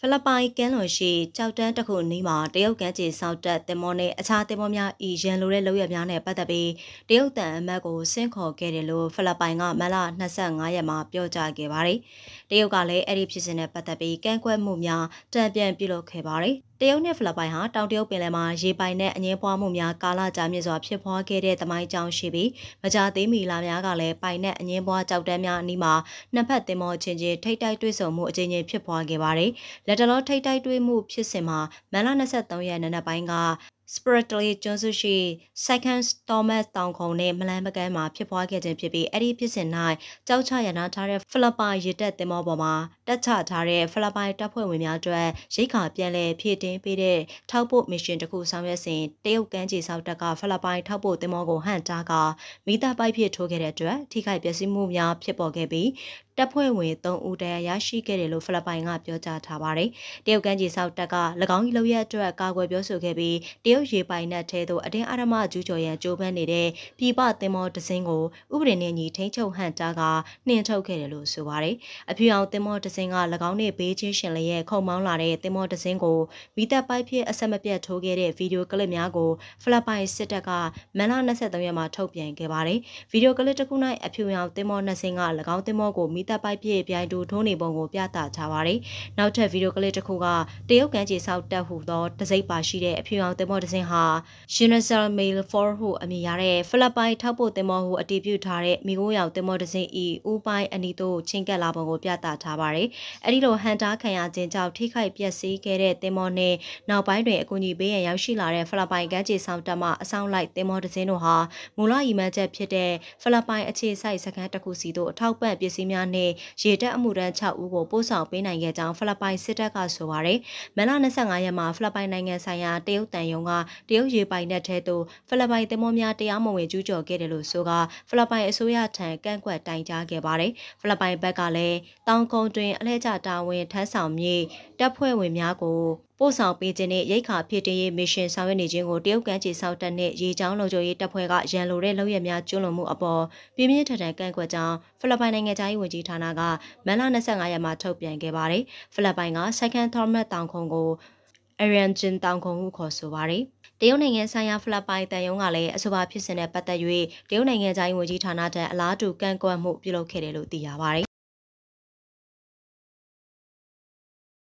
ဖိလစ်ပိုင်ကမ်းလွန်ရှိကြောက်တန်းတစ်ခုနီးမှာတရုတ်ကမ်းခြေစောင့်တပ်တင်မောနဲ့အခြားတင်မောများဤရန်လိုတဲ့လုပ်ရများနဲ့ပတ်သက်ပြီးတရုတ်တန်အမတ်ကိုဆင့်ခေါ်ခဲ့တယ်လို့ဖိလစ်ပိုင်ကမလ25ရက်မှာပြောကြားခဲ့ပါတယ်။တရုတ်ကလည်းအဲ့ဒီဖြစ်စဉ်နဲ့ပတ်သက်ပြီးကန့်ကွက်မှုများတံပြန်ပြုလုပ်ခဲ့ပါတယ်။တရုတ်နဲ့ဖိလစ်ပိုင်ဟာတောင်တရုတ်ပင်လယ်မှာရေပိုင်နဲ့အငင်းပွားမှုများကာလကြာမြင့်စွာဖြစ်ပွားခဲ့တဲ့သမိုင်းကြောင်းရှိပြီးမကြာသေးမီလာများကလည်းပိုင်နဲ့အငင်းပွားကြောက်တန်းများအနီးမှာနှစ်ဖက်သင်္ဘောချင်းချင်းထိတ်တိုက်တွေ့ဆုံမှုအကြိမ်ကြိမ်ဖြစ်ပွားခဲ့ပါတယ်။လက်တလောထိတ်တိုက်တွေ့မှုဖြစ်စဉ်မှာမန်လ23ရက်နေ့နက်ပိုင်းက Spiritually ကျွန်းစုရှိ Second Thomas တောင်ခုံနဲ့မလန်ပကန်းမှာဖြစ်ပွားခဲ့ခြင်းဖြစ်ပြီးအဲ့ဒီဖြစ်စဉ်၌ကြောက်ချရနာထားတဲ့ဖိလစ်ပိုင်ရေတပ်သင်္ဘောပေါ်မှာတပ်ချထားတဲ့ဖိလစ်ပိုင်တပ်ဖွဲ့ဝင်များအတွက်ရိတ်ခါပြန်လည်ဖြည့်တင်းပေးတဲ့ထောက်ပို့မစ်ရှင်တစ်ခုဆောင်ရွက်စဉ်တရုတ်ကမ်းခြေဆောက်တပ်ကဖိလစ်ပိုင်ထောက်ပို့သင်္ဘောကိုဟန့်တားကမိသားပိုက်ဖြစ်ထိုးခဲ့တဲ့အတွက်ထိခိုက်ပျက်စီးမှုများဖြစ်ပေါ်ခဲ့ပြီးတပ်ဖွဲ့ဝင်3ဦးတရားရရှိခဲ့တယ်လို့ဖိလစ်ပိုင်ကပြောကြားထားပါတယ်။တရုတ်ကမ်းခြေစောက်တပ်က၎င်း၏လုပ်ရက်အတွက်ကာကွယ်ပြောဆိုခဲ့ပြီးတရုတ်ရေပိုင်နက်ထဲသို့အတင်းအဓမ္မကျူးကျော်ရန်ကြိုးပမ်းနေတဲ့ပြည်ပသင်္ဘောတစ်စင်းကိုဥပဒေနဲ့ညီထိန်းချုပ်ဟန်တာကနှင်ထုတ်ခဲ့တယ်လို့ဆိုပါတယ်။အဖြူအောင်သင်္ဘောတစ်စင်းက၎င်းနဲ့ဘေးချင်းရှင်လျက်ခုံမောင်းလာတဲ့သင်္ဘောတစ်စင်းကိုမိသက်ပိုက်ဖြစ်အဆက်မပြတ်ထိုးခဲ့တဲ့ဗီဒီယိုကလစ်များကိုဖိလစ်ပိုင်စစ်တပ်ကမန်လ23ရက်မှာထုတ်ပြန်ခဲ့ပါတယ်။ဗီဒီယိုကလစ်တစ်ခု၌အဖြူအောင်သင်္ဘောနှစ်စင်းက၎င်းသင်္ဘောကိုမိသက်ပိုက်ပြည့်ပြိုင်တူထုံးနေပုံကိုပြသထားပါတယ်။နောက်ထပ်ဗီဒီယိုကလစ်တစ်ခုကတရုတ်ကန်ကြီးဆောက်တက်ဟူသောတစိပ်ပါရှိတဲ့အဖြူရောင်သင်္ဘောတစ်စင်းဟာ Universal Mail 4ဟုအမည်ရတဲ့ဖိလစ်ပိုင်ထောက်ပို့သင်္ဘောဟုအတည်ပြုထားတဲ့မိခိုးရောင်သင်္ဘောတစ်စင်း၏ဦးပိုင်းအနီတို့ချင်းကပ်လာပုံကိုပြသထားပါတယ်။အဲဒီလိုဟန်တာခံရခြင်းကြောင့်ထိခိုက်ပျက်စီးခဲ့တဲ့သင်္ဘောနဲ့နောက်ပိုင်းတွင်အကူအညီပေးရန်ရောက်ရှိလာတဲ့ဖိလစ်ပိုင်ကန်ကြီးဆောက်တက်မှအဆောင်လိုက်သင်္ဘောတစ်စင်းတို့ဟာမူလရည်မှန်းချက်ဖြစ်တဲ့ဖိလစ်ပိုင်အခြေစိုက်စခန်းတစ်ခုစီသို့အထောက်ပံ့ပစ္စည်းများနဲ့ရေတပ်အမှုတန်း6ဦးကိုပို့ဆောင်ပေးနိုင်ခဲ့ကြောင်းဖိလစ်ပိုင်စစ်တပ်ကဆိုပါတယ်။မလ25ရက်မှာဖိလစ်ပိုင်နိုင်ငံဆိုင်ရာတရုတ်တန်ယုံကတရုတ်ရေပိုင်နက်ထဲသို့ဖိလစ်ပိုင်သင်္ဘောများတရားမဝင်ကျူးကျော်ခဲ့တယ်လို့ဆိုကဖိလစ်ပိုင်အစိုးရထံကန့်ကွက်တိုင်ကြားခဲ့ပါတယ်။ဖိလစ်ပိုင်ဘက်ကလည်းတောင်ကုန်းတွင်အလဲကျတာဝန်ထမ်းဆောင်မြေတပ်ဖွဲ့ဝင်များကိုပို့ဆောင်ပေးခြင်းနဲ့ရိတ်ခါဖြစ်တည်ရေးမရှင်ဆောင်ရွက်နေခြင်းကိုတရုတ်ကမ်းခြေစောက်တပ်နဲ့ရေချောင်းလုံခြုံရေးတပ်ဖွဲ့ကရန်လိုတဲ့လုပ်ရများကျွလွန်မှုအပေါ်ပြင်းပြင်းထန်ထန်ကန့်ကွက်ကြောင်းဖိလစ်ပိုင်နိုင်ငံသားရေးဝန်ကြီးဌာနကမန်လ25ရက်မှာထုတ်ပြန်ခဲ့ပါတယ်။ဖိလစ်ပိုင်က Second Thomas တောင်ခုံကို Arian Jin တောင်ခုံဟုခေါ်ဆိုပါတယ်။တရုတ်နိုင်ငံဆိုင်ရာဖိလစ်ပိုင်တန်ယုံကလည်းအဆိုပါဖြစ်စဉ်နဲ့ပတ်သက်၍တရုတ်နိုင်ငံသားရေးဝန်ကြီးဌာနထံအလားတူကန့်ကွက်မှုပြုလုပ်ခဲ့တယ်လို့သိရပါတယ်